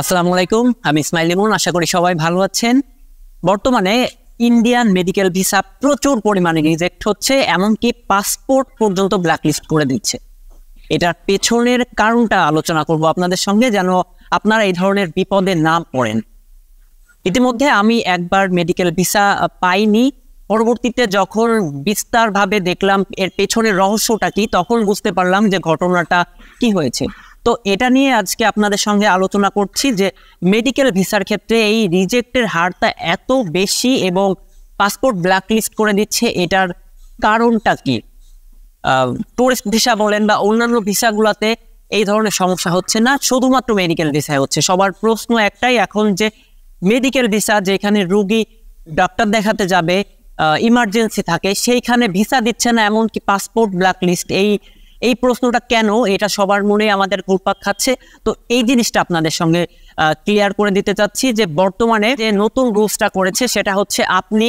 আসসালামু আলাইকুম আমি ইসমাইল ইমন আশা করি সবাই ভালো আছেন বর্তমানে ইন্ডিয়ান মেডিকেল ভিসা প্রচুর পরিমাণে রিজেক্ট হচ্ছে এমনকি পাসপোর্ট পর্যন্ত ব্ল্যাকলিস্ট করে দিচ্ছে এটার পেছনের কারণটা আলোচনা করব আপনাদের সঙ্গে যেন আপনারা এই ধরনের বিপদে না পড়েন ইতিমধ্যে আমি একবার মেডিকেল ভিসা পাইনি পরবর্তীতে যখন বিস্তারভাবে দেখলাম এর পেছনের রহস্যটা কি তখন বুঝতে পারলাম যে ঘটনাটা কি হয়েছে তো এটা নিয়ে আজকে আপনাদের সঙ্গে আলোচনা করছি যে মেডিকেল ভিসার ক্ষেত্রে এই রিজেক্টের হারটা এত বেশি এবং পাসপোর্ট ব্ল্যাকলিস্ট করে দিচ্ছে এটার কারণটা কি টুরিস্ট ভিসা বলেন বা অন্যান্য ভিসাগুলোতে এই ধরনের সমস্যা হচ্ছে না শুধুমাত্র মেডিকেল ভিসায় হচ্ছে সবার প্রশ্ন একটাই এখন যে মেডিকেল ভিসা যেখানে রুগী ডাক্তার দেখাতে যাবে ইমার্জেন্সি থাকে সেইখানে ভিসা দিচ্ছে না এমনকি পাসপোর্ট ব্ল্যাকলিস্ট এই এই প্রশ্নটা কেন এটা সবার মনে আমাদের ঘুরপাক খাচ্ছে তো এই জিনিসটা আপনাদের সঙ্গে ক্লিয়ার করে দিতে চাচ্ছি যে বর্তমানে যে নতুন রুলসটা করেছে সেটা হচ্ছে আপনি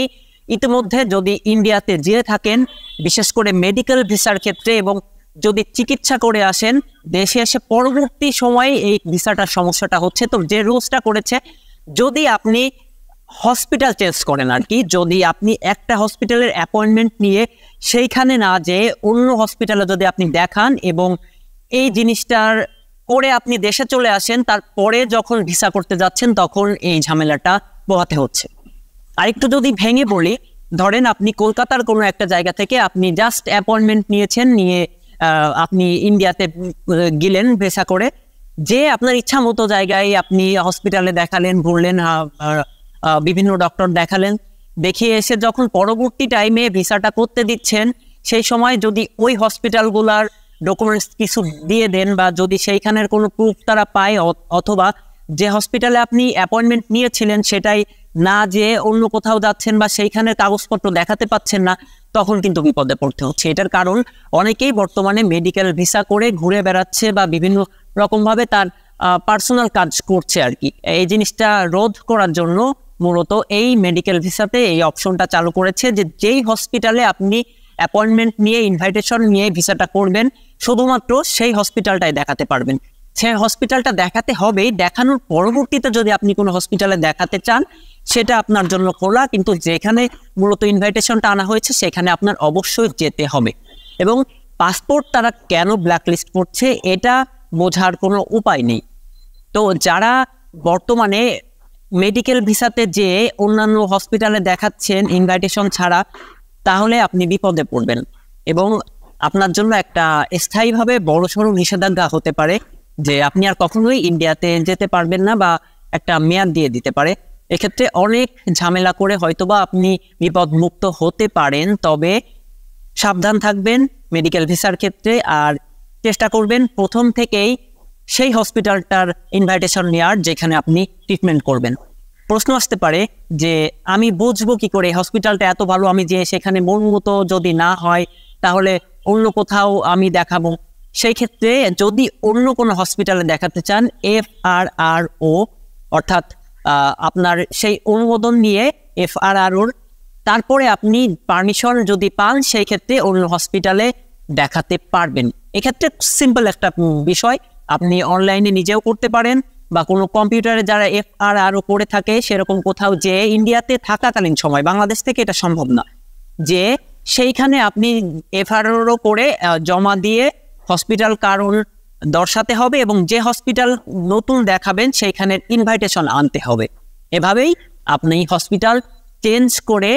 ইতিমধ্যে যদি ইন্ডিয়াতে যেয়ে থাকেন বিশেষ করে মেডিকেল ভিসার ক্ষেত্রে এবং যদি চিকিৎসা করে আসেন দেশে এসে পরবর্তী সময়ে এই ভিসাটার সমস্যাটা হচ্ছে তো যে রুলসটা করেছে যদি আপনি হসপিটাল চেঞ্জ করেন আর কি যদি আপনি একটা হসপিটালের অ্যাপয়েন্টমেন্ট নিয়ে সেইখানে না যে অন্য হসপিটালে যদি আপনি দেখান এবং এই জিনিসটার করে আপনি দেশে চলে আসেন তারপরে যখন ভিসা করতে যাচ্ছেন তখন এই ঝামেলাটা পোহাতে হচ্ছে আরেকটু যদি ভেঙে বলি ধরেন আপনি কলকাতার কোনো একটা জায়গা থেকে আপনি জাস্ট অ্যাপয়েন্টমেন্ট নিয়েছেন নিয়ে আপনি ইন্ডিয়াতে গেলেন ভিসা করে যে আপনার ইচ্ছা মতো জায়গায় আপনি হসপিটালে দেখালেন ঘুরলেন বিভিন্ন ডক্টর দেখালেন দেখিয়ে এসে যখন পরবর্তী টাইমে ভিসাটা করতে দিচ্ছেন সেই সময় যদি ওই হসপিটালগুলার ডকুমেন্টস কিছু দিয়ে দেন বা যদি সেইখানের কোনো প্রুফ তারা পায় অথবা যে হসপিটালে আপনি অ্যাপয়েন্টমেন্ট নিয়েছিলেন সেটাই না যে অন্য কোথাও যাচ্ছেন বা সেইখানে কাগজপত্র দেখাতে পাচ্ছেন না তখন কিন্তু বিপদে পড়তে হচ্ছে এটার কারণ অনেকেই বর্তমানে মেডিকেল ভিসা করে ঘুরে বেড়াচ্ছে বা বিভিন্ন রকমভাবে তার পার্সোনাল কাজ করছে আর কি এই জিনিসটা রোধ করার জন্য মূলত এই মেডিকেল ভিসাতে এই অপশনটা চালু করেছে যে যেই হসপিটালে আপনি অ্যাপয়েন্টমেন্ট নিয়ে ইনভাইটেশন নিয়ে ভিসাটা করবেন শুধুমাত্র সেই হসপিটালটাই দেখাতে পারবেন সেই হসপিটালটা দেখাতে হবে দেখানোর পরবর্তীতে যদি আপনি কোনো হসপিটালে দেখাতে চান সেটা আপনার জন্য খোলা কিন্তু যেখানে মূলত ইনভাইটেশনটা আনা হয়েছে সেখানে আপনার অবশ্যই যেতে হবে এবং পাসপোর্ট তারা কেন ব্ল্যাকলিস্ট করছে এটা বোঝার কোনো উপায় নেই তো যারা বর্তমানে মেডিকেল ভিসাতে যে অন্যান্য হসপিটালে দেখাচ্ছেন ইনভাইটেশন ছাড়া তাহলে আপনি বিপদে পড়বেন এবং আপনার জন্য একটা স্থায়ীভাবে বড় সড়ো নিষেধাজ্ঞা হতে পারে যে আপনি আর কখনোই ইন্ডিয়াতে যেতে পারবেন না বা একটা মেয়াদ দিয়ে দিতে পারে এক্ষেত্রে অনেক ঝামেলা করে হয়তোবা আপনি বিপদ মুক্ত হতে পারেন তবে সাবধান থাকবেন মেডিকেল ভিসার ক্ষেত্রে আর চেষ্টা করবেন প্রথম থেকেই সেই হসপিটালটার ইনভাইটেশন নেওয়ার যেখানে আপনি ট্রিটমেন্ট করবেন প্রশ্ন আসতে পারে যে আমি বুঝবো কি করে হসপিটালটা এত ভালো আমি যে সেখানে মনমতো যদি না হয় তাহলে অন্য কোথাও আমি দেখাবো সেই ক্ষেত্রে যদি অন্য কোনো হসপিটালে দেখাতে চান এফ আর আর ও অর্থাৎ আপনার সেই অনুমোদন নিয়ে এফ আর আর ওর তারপরে আপনি পারমিশন যদি পান সেই ক্ষেত্রে অন্য হসপিটালে দেখাতে পারবেন এক্ষেত্রে সিম্পল একটা বিষয় আপনি অনলাইনে নিজেও করতে পারেন বা কোনো কম্পিউটারে যারা এফ আর আরও করে থাকে সেরকম কোথাও যে ইন্ডিয়াতে থাকাকালীন সময় বাংলাদেশ থেকে এটা সম্ভব না যে সেইখানে আপনি এফ আরও করে জমা দিয়ে হসপিটাল কারণ দর্শাতে হবে এবং যে হসপিটাল নতুন দেখাবেন সেইখানে ইনভাইটেশন আনতে হবে এভাবেই আপনি হসপিটাল চেঞ্জ করে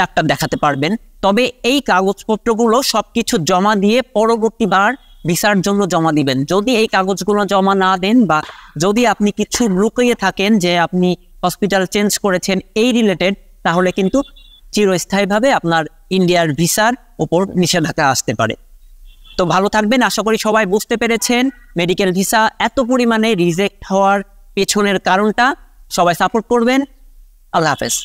ডাক্তার দেখাতে পারবেন তবে এই কাগজপত্রগুলো সব কিছু জমা দিয়ে পরবর্তীবার ভিসার জন্য জমা দিবেন যদি এই কাগজগুলো জমা না দেন বা যদি আপনি কিছু লুকিয়ে থাকেন যে আপনি হসপিটাল চেঞ্জ করেছেন এই রিলেটেড তাহলে কিন্তু চিরস্থায়ীভাবে আপনার ইন্ডিয়ার ভিসার ওপর নিষেধাজ্ঞা আসতে পারে তো ভালো থাকবেন আশা করি সবাই বুঝতে পেরেছেন মেডিকেল ভিসা এত পরিমাণে রিজেক্ট হওয়ার পেছনের কারণটা সবাই সাপোর্ট করবেন আল্লাহ হাফেজ